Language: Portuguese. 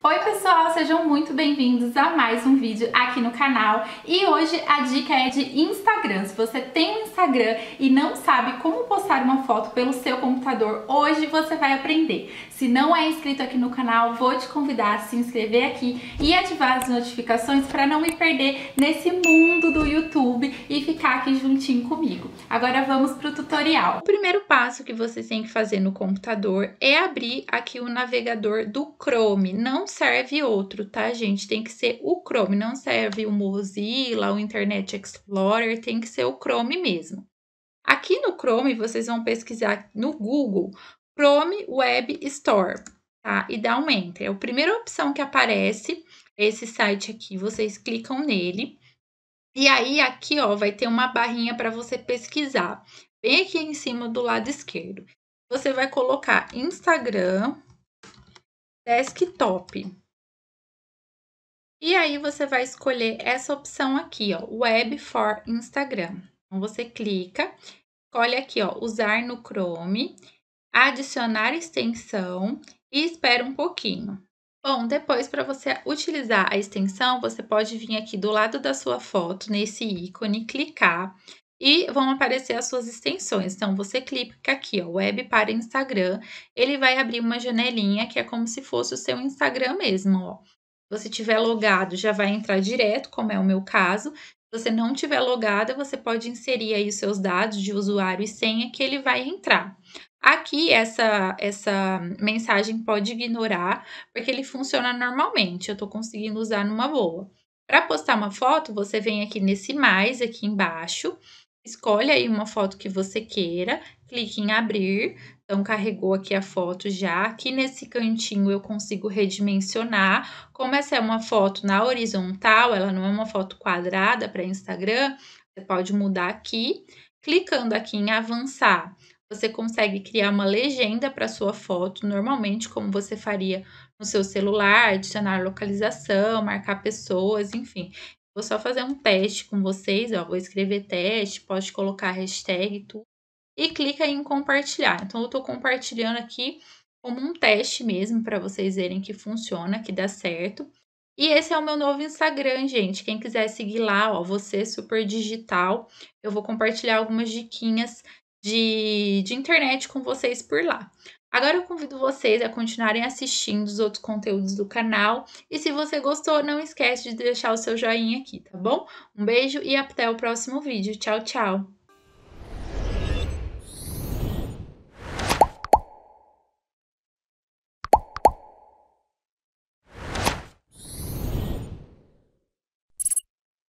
Oi pessoal, sejam muito bem-vindos a mais um vídeo aqui no canal e hoje a dica é de Instagram. Se você tem um Instagram e não sabe como postar uma foto pelo seu computador, hoje você vai aprender. Se não é inscrito aqui no canal, vou te convidar a se inscrever aqui e ativar as notificações para não me perder nesse mundo do YouTube e ficar aqui juntinho comigo. Agora vamos para o tutorial. O primeiro passo que você tem que fazer no computador é abrir aqui o navegador do Chrome, não serve outro, tá, gente? Tem que ser o Chrome, não serve o Mozilla, o Internet Explorer, tem que ser o Chrome mesmo. Aqui no Chrome, vocês vão pesquisar no Google Chrome Web Store, tá? E dá um Enter. É a primeira opção que aparece, esse site aqui, vocês clicam nele. E aí, aqui, ó, vai ter uma barrinha para você pesquisar. Bem aqui em cima do lado esquerdo. Você vai colocar Instagram, desktop. E aí você vai escolher essa opção aqui, ó, Web for Instagram. Então você clica, escolhe aqui, ó, usar no Chrome, adicionar extensão e espera um pouquinho. Bom, depois para você utilizar a extensão, você pode vir aqui do lado da sua foto, nesse ícone, clicar, e vão aparecer as suas extensões. Então, você clica aqui, ó, web para Instagram, ele vai abrir uma janelinha que é como se fosse o seu Instagram mesmo, ó. Se você tiver logado, já vai entrar direto, como é o meu caso. Se você não tiver logado você pode inserir aí os seus dados de usuário e senha que ele vai entrar. Aqui essa essa mensagem pode ignorar, porque ele funciona normalmente. Eu estou conseguindo usar numa boa. Para postar uma foto, você vem aqui nesse mais aqui embaixo Escolhe aí uma foto que você queira, clique em abrir. Então, carregou aqui a foto já. Aqui nesse cantinho eu consigo redimensionar. Como essa é uma foto na horizontal, ela não é uma foto quadrada para Instagram, você pode mudar aqui. Clicando aqui em avançar, você consegue criar uma legenda para sua foto, normalmente como você faria no seu celular, adicionar localização, marcar pessoas, enfim. Vou só fazer um teste com vocês, ó. Vou escrever teste, pode colocar hashtag e tudo. E clica em compartilhar. Então, eu estou compartilhando aqui como um teste mesmo para vocês verem que funciona, que dá certo. E esse é o meu novo Instagram, gente. Quem quiser seguir lá, ó, você super digital. Eu vou compartilhar algumas diquinhas de, de internet com vocês por lá. Agora eu convido vocês a continuarem assistindo os outros conteúdos do canal e se você gostou, não esquece de deixar o seu joinha aqui, tá bom? Um beijo e até o próximo vídeo. Tchau, tchau!